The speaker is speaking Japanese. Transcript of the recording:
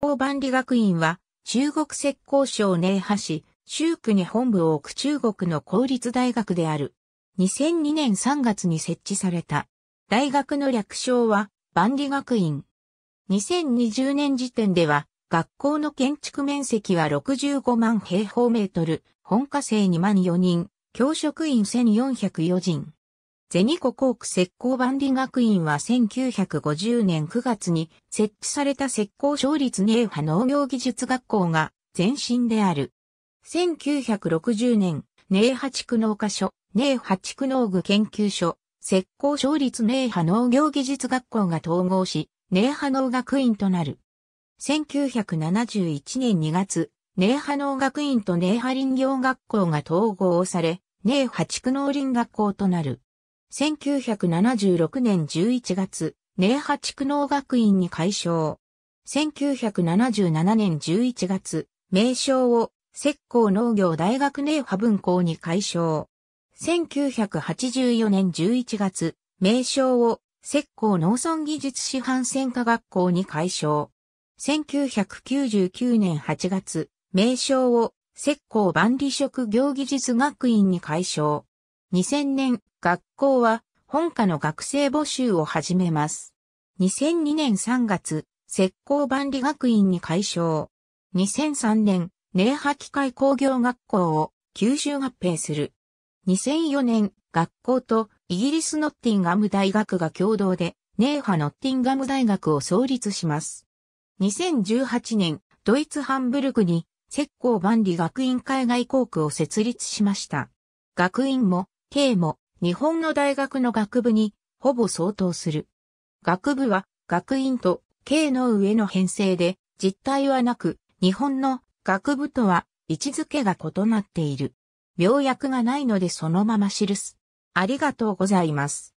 工万理学院は、中国浙江省寧波市、州区に本部を置く中国の公立大学である。2002年3月に設置された。大学の略称は、万理学院。2020年時点では、学校の建築面積は65万平方メートル、本科生2万4人、教職員1404人。ゼニココーク石膏万理学院は1950年9月に設置された石膏勝立ネーハ農業技術学校が前身である。1960年、ネーハ地区農科所、ネーハ地区農具研究所、石膏勝立ネーハ農業技術学校が統合し、ネーハ農学院となる。1971年2月、ネーハ農学院とネーハ林業学校が統合され、ネーハ地区農林学校となる。1976年11月、寧波畜農学院に改称。1977年11月、名称を石膏農業大学寧波分校に改称。1984年11月、名称を石膏農村技術師範専科学校に改称。1999年8月、名称を石膏万里職業技術学院に改称。2000年、学校は本科の学生募集を始めます。2002年3月、石膏万里学院に改称。2003年、寧波機械工業学校を九州合併する。2004年、学校とイギリスノッティンガム大学が共同で、ネーハノッティンガム大学を創立します。2018年、ドイツハンブルクに石膏万里学院海外校区を設立しました。学院も K も日本の大学の学部にほぼ相当する。学部は学院と K の上の編成で実態はなく日本の学部とは位置づけが異なっている。病訳がないのでそのまま記す。ありがとうございます。